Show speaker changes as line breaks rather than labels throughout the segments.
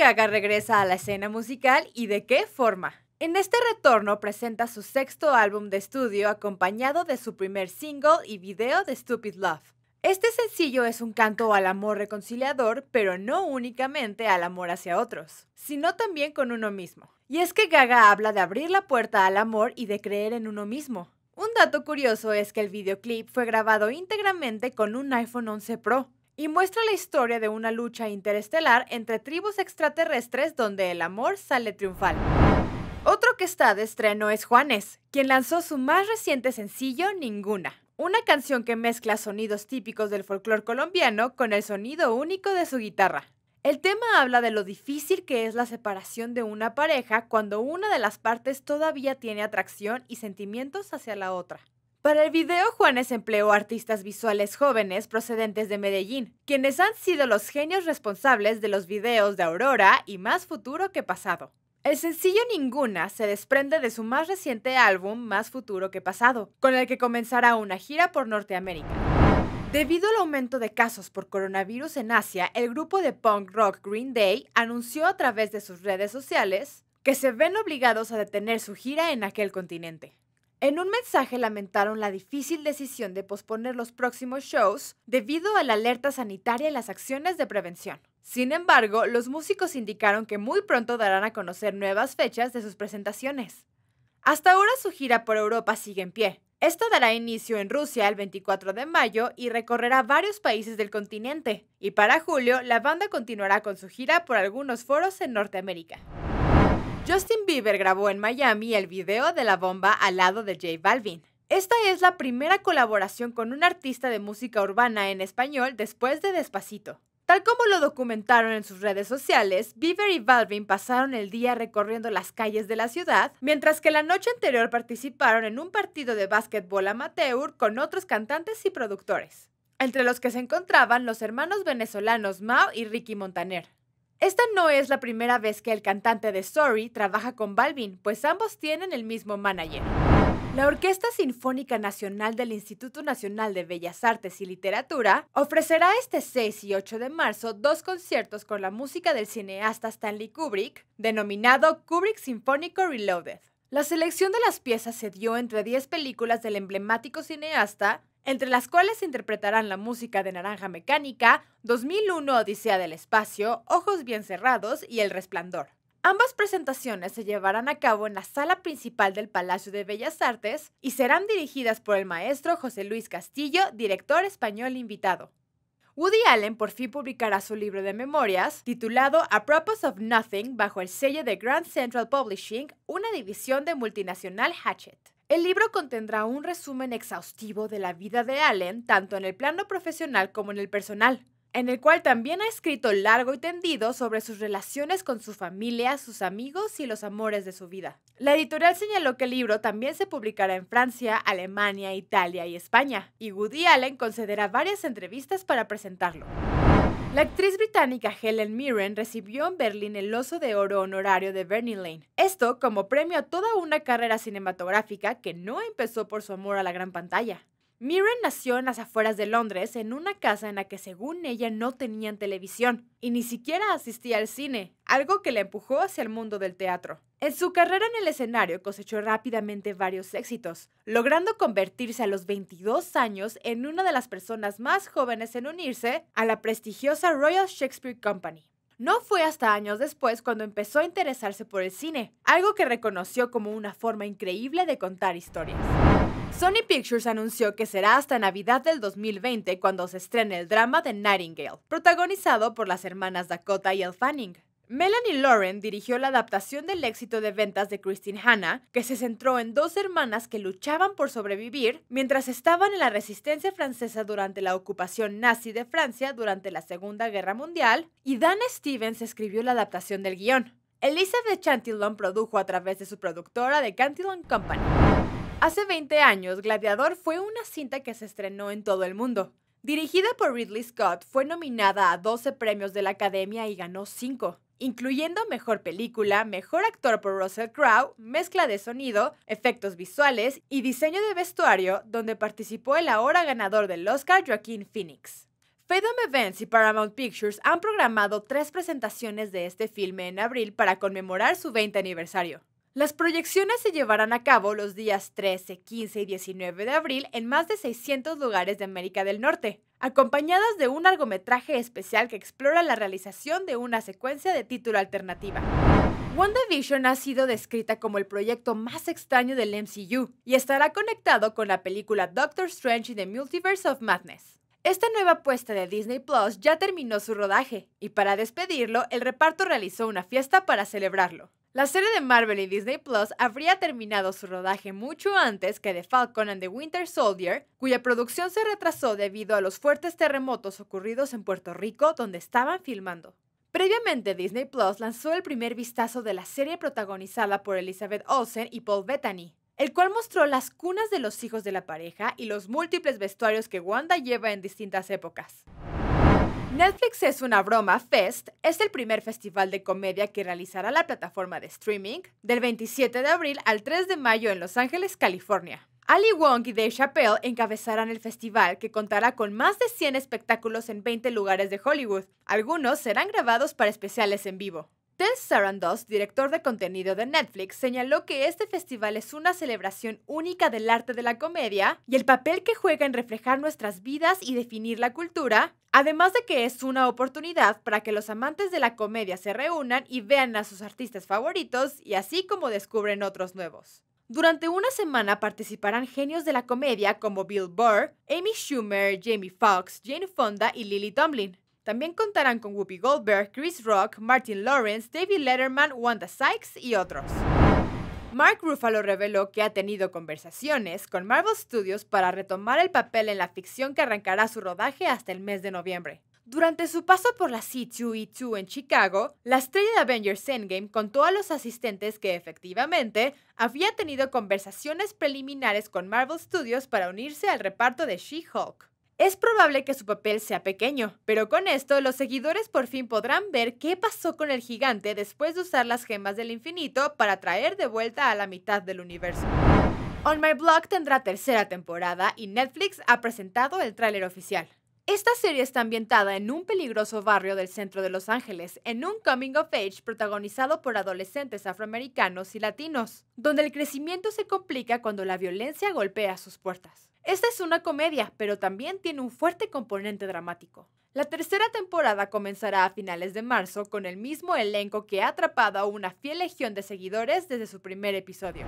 Gaga regresa a la escena musical y de qué forma. En este retorno presenta su sexto álbum de estudio acompañado de su primer single y video de Stupid Love. Este sencillo es un canto al amor reconciliador, pero no únicamente al amor hacia otros, sino también con uno mismo. Y es que Gaga habla de abrir la puerta al amor y de creer en uno mismo. Un dato curioso es que el videoclip fue grabado íntegramente con un iPhone 11 Pro, y muestra la historia de una lucha interestelar entre tribus extraterrestres donde el amor sale triunfal. Otro que está de estreno es Juanes, quien lanzó su más reciente sencillo Ninguna, una canción que mezcla sonidos típicos del folclore colombiano con el sonido único de su guitarra. El tema habla de lo difícil que es la separación de una pareja cuando una de las partes todavía tiene atracción y sentimientos hacia la otra. Para el video, Juanes empleó artistas visuales jóvenes procedentes de Medellín, quienes han sido los genios responsables de los videos de Aurora y Más Futuro que Pasado. El sencillo Ninguna se desprende de su más reciente álbum Más Futuro que Pasado, con el que comenzará una gira por Norteamérica. Debido al aumento de casos por coronavirus en Asia, el grupo de punk rock Green Day anunció a través de sus redes sociales que se ven obligados a detener su gira en aquel continente. En un mensaje lamentaron la difícil decisión de posponer los próximos shows debido a la alerta sanitaria y las acciones de prevención. Sin embargo, los músicos indicaron que muy pronto darán a conocer nuevas fechas de sus presentaciones. Hasta ahora su gira por Europa sigue en pie. Esta dará inicio en Rusia el 24 de mayo y recorrerá varios países del continente. Y para julio, la banda continuará con su gira por algunos foros en Norteamérica. Justin Bieber grabó en Miami el video de la bomba al lado de J Balvin. Esta es la primera colaboración con un artista de música urbana en español después de Despacito. Tal como lo documentaron en sus redes sociales, Bieber y Balvin pasaron el día recorriendo las calles de la ciudad, mientras que la noche anterior participaron en un partido de básquetbol amateur con otros cantantes y productores, entre los que se encontraban los hermanos venezolanos Mao y Ricky Montaner. Esta no es la primera vez que el cantante de Sorry trabaja con Balvin, pues ambos tienen el mismo manager. La Orquesta Sinfónica Nacional del Instituto Nacional de Bellas Artes y Literatura ofrecerá este 6 y 8 de marzo dos conciertos con la música del cineasta Stanley Kubrick, denominado Kubrick Sinfónico Reloaded. La selección de las piezas se dio entre 10 películas del emblemático cineasta, entre las cuales se interpretarán la música de Naranja Mecánica, 2001 Odisea del Espacio, Ojos Bien Cerrados y El Resplandor. Ambas presentaciones se llevarán a cabo en la sala principal del Palacio de Bellas Artes y serán dirigidas por el maestro José Luis Castillo, director español invitado. Woody Allen por fin publicará su libro de memorias titulado A Propos of Nothing bajo el sello de Grand Central Publishing, una división de multinacional Hatchet. El libro contendrá un resumen exhaustivo de la vida de Allen, tanto en el plano profesional como en el personal, en el cual también ha escrito largo y tendido sobre sus relaciones con su familia, sus amigos y los amores de su vida. La editorial señaló que el libro también se publicará en Francia, Alemania, Italia y España, y Woody Allen concederá varias entrevistas para presentarlo. La actriz británica Helen Mirren recibió en Berlín el Oso de Oro honorario de Bernie Lane. Esto como premio a toda una carrera cinematográfica que no empezó por su amor a la gran pantalla. Mirren nació en las afueras de Londres, en una casa en la que según ella no tenían televisión y ni siquiera asistía al cine, algo que la empujó hacia el mundo del teatro. En su carrera en el escenario cosechó rápidamente varios éxitos, logrando convertirse a los 22 años en una de las personas más jóvenes en unirse a la prestigiosa Royal Shakespeare Company. No fue hasta años después cuando empezó a interesarse por el cine, algo que reconoció como una forma increíble de contar historias. Sony Pictures anunció que será hasta Navidad del 2020 cuando se estrene el drama de Nightingale, protagonizado por las hermanas Dakota y Elle Fanning. Melanie Lauren dirigió la adaptación del éxito de ventas de Christine Hanna, que se centró en dos hermanas que luchaban por sobrevivir mientras estaban en la resistencia francesa durante la ocupación nazi de Francia durante la Segunda Guerra Mundial, y Dan Stevens escribió la adaptación del guión. Elizabeth Chantillon produjo a través de su productora de Chantillon Company. Hace 20 años, Gladiador fue una cinta que se estrenó en todo el mundo. Dirigida por Ridley Scott, fue nominada a 12 premios de la Academia y ganó 5, incluyendo Mejor Película, Mejor Actor por Russell Crowe, Mezcla de Sonido, Efectos Visuales y Diseño de Vestuario, donde participó el ahora ganador del Oscar Joaquín Phoenix. Fathom Events y Paramount Pictures han programado tres presentaciones de este filme en abril para conmemorar su 20 aniversario. Las proyecciones se llevarán a cabo los días 13, 15 y 19 de abril en más de 600 lugares de América del Norte, acompañadas de un largometraje especial que explora la realización de una secuencia de título alternativa. WandaVision ha sido descrita como el proyecto más extraño del MCU y estará conectado con la película Doctor Strange y the Multiverse of Madness. Esta nueva apuesta de Disney Plus ya terminó su rodaje, y para despedirlo, el reparto realizó una fiesta para celebrarlo. La serie de Marvel y Disney Plus habría terminado su rodaje mucho antes que The Falcon and the Winter Soldier, cuya producción se retrasó debido a los fuertes terremotos ocurridos en Puerto Rico donde estaban filmando. Previamente, Disney Plus lanzó el primer vistazo de la serie protagonizada por Elizabeth Olsen y Paul Bettany, el cual mostró las cunas de los hijos de la pareja y los múltiples vestuarios que Wanda lleva en distintas épocas. Netflix es una broma Fest es el primer festival de comedia que realizará la plataforma de streaming del 27 de abril al 3 de mayo en Los Ángeles, California. Ali Wong y Dave Chappelle encabezarán el festival, que contará con más de 100 espectáculos en 20 lugares de Hollywood. Algunos serán grabados para especiales en vivo. Tess Sarandos, director de contenido de Netflix, señaló que este festival es una celebración única del arte de la comedia y el papel que juega en reflejar nuestras vidas y definir la cultura, además de que es una oportunidad para que los amantes de la comedia se reúnan y vean a sus artistas favoritos y así como descubren otros nuevos. Durante una semana participarán genios de la comedia como Bill Burr, Amy Schumer, Jamie Foxx, Jane Fonda y Lily Tomlin. También contarán con Whoopi Goldberg, Chris Rock, Martin Lawrence, David Letterman, Wanda Sykes y otros. Mark Ruffalo reveló que ha tenido conversaciones con Marvel Studios para retomar el papel en la ficción que arrancará su rodaje hasta el mes de noviembre. Durante su paso por la C2E2 en Chicago, la estrella de Avengers Endgame contó a los asistentes que efectivamente había tenido conversaciones preliminares con Marvel Studios para unirse al reparto de She-Hulk. Es probable que su papel sea pequeño, pero con esto los seguidores por fin podrán ver qué pasó con el gigante después de usar las gemas del infinito para traer de vuelta a la mitad del universo. On My Block tendrá tercera temporada y Netflix ha presentado el tráiler oficial. Esta serie está ambientada en un peligroso barrio del centro de Los Ángeles, en un coming of age protagonizado por adolescentes afroamericanos y latinos, donde el crecimiento se complica cuando la violencia golpea sus puertas. Esta es una comedia, pero también tiene un fuerte componente dramático. La tercera temporada comenzará a finales de marzo con el mismo elenco que ha atrapado a una fiel legión de seguidores desde su primer episodio.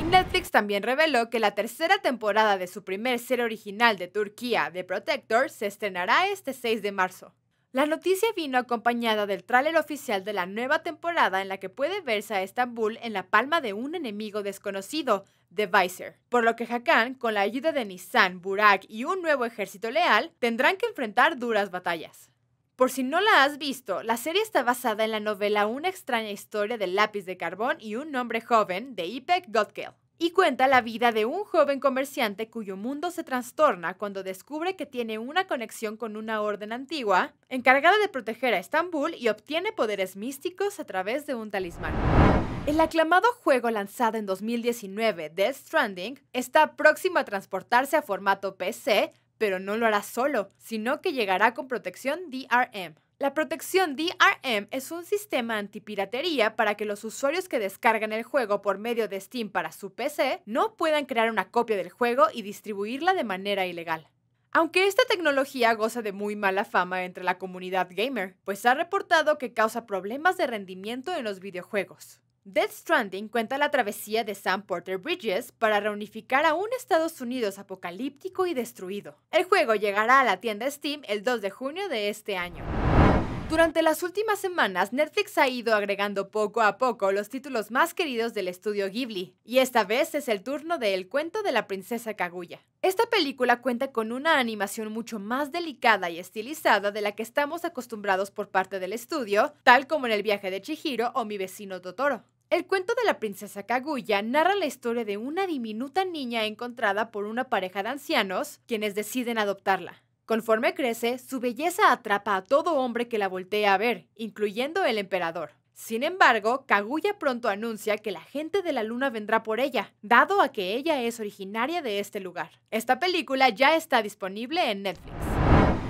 Y Netflix también reveló que la tercera temporada de su primer ser original de Turquía, The Protector, se estrenará este 6 de marzo. La noticia vino acompañada del tráiler oficial de la nueva temporada en la que puede verse a Estambul en la palma de un enemigo desconocido, The Viser, por lo que Hakan, con la ayuda de Nissan, Burak y un nuevo ejército leal, tendrán que enfrentar duras batallas. Por si no la has visto, la serie está basada en la novela Una extraña historia del lápiz de carbón y un hombre joven de Ipek Gottgeld y cuenta la vida de un joven comerciante cuyo mundo se trastorna cuando descubre que tiene una conexión con una orden antigua encargada de proteger a Estambul y obtiene poderes místicos a través de un talismán. El aclamado juego lanzado en 2019, Death Stranding, está próximo a transportarse a formato PC, pero no lo hará solo, sino que llegará con protección DRM. La protección DRM es un sistema antipiratería para que los usuarios que descargan el juego por medio de Steam para su PC no puedan crear una copia del juego y distribuirla de manera ilegal. Aunque esta tecnología goza de muy mala fama entre la comunidad gamer, pues ha reportado que causa problemas de rendimiento en los videojuegos. Death Stranding cuenta la travesía de Sam Porter Bridges para reunificar a un Estados Unidos apocalíptico y destruido. El juego llegará a la tienda Steam el 2 de junio de este año. Durante las últimas semanas, Netflix ha ido agregando poco a poco los títulos más queridos del estudio Ghibli, y esta vez es el turno de El cuento de la princesa Kaguya. Esta película cuenta con una animación mucho más delicada y estilizada de la que estamos acostumbrados por parte del estudio, tal como en El viaje de Chihiro o Mi vecino Totoro. El cuento de la princesa Kaguya narra la historia de una diminuta niña encontrada por una pareja de ancianos, quienes deciden adoptarla. Conforme crece, su belleza atrapa a todo hombre que la voltea a ver, incluyendo el emperador. Sin embargo, Kaguya pronto anuncia que la gente de la luna vendrá por ella, dado a que ella es originaria de este lugar. Esta película ya está disponible en Netflix.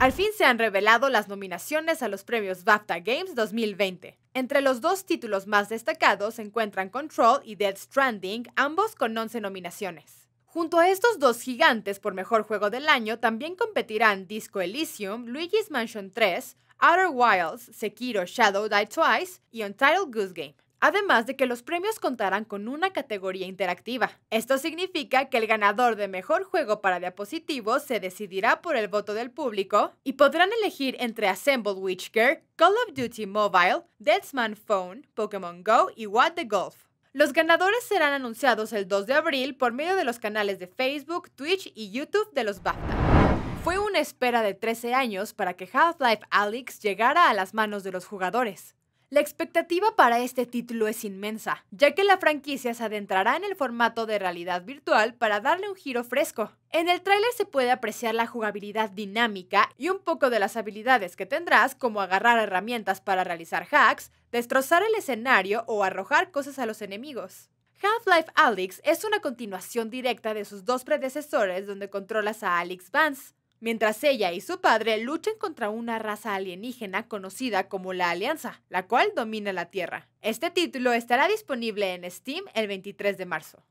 Al fin se han revelado las nominaciones a los premios BAFTA Games 2020. Entre los dos títulos más destacados se encuentran Control y Dead Stranding, ambos con 11 nominaciones. Junto a estos dos gigantes por mejor juego del año también competirán Disco Elysium, Luigi's Mansion 3, Outer Wilds, Sekiro Shadow Die Twice y Untitled Goose Game. Además de que los premios contarán con una categoría interactiva. Esto significa que el ganador de mejor juego para diapositivos se decidirá por el voto del público y podrán elegir entre Assemble Witchcare, Call of Duty Mobile, Deadman Phone, Pokémon Go y What the Golf. Los ganadores serán anunciados el 2 de abril por medio de los canales de Facebook, Twitch y YouTube de los BAFTA. Fue una espera de 13 años para que Half-Life Alyx llegara a las manos de los jugadores. La expectativa para este título es inmensa, ya que la franquicia se adentrará en el formato de realidad virtual para darle un giro fresco. En el tráiler se puede apreciar la jugabilidad dinámica y un poco de las habilidades que tendrás, como agarrar herramientas para realizar hacks, destrozar el escenario o arrojar cosas a los enemigos. Half-Life Alyx es una continuación directa de sus dos predecesores donde controlas a Alyx Vance, mientras ella y su padre luchan contra una raza alienígena conocida como la Alianza, la cual domina la Tierra. Este título estará disponible en Steam el 23 de marzo.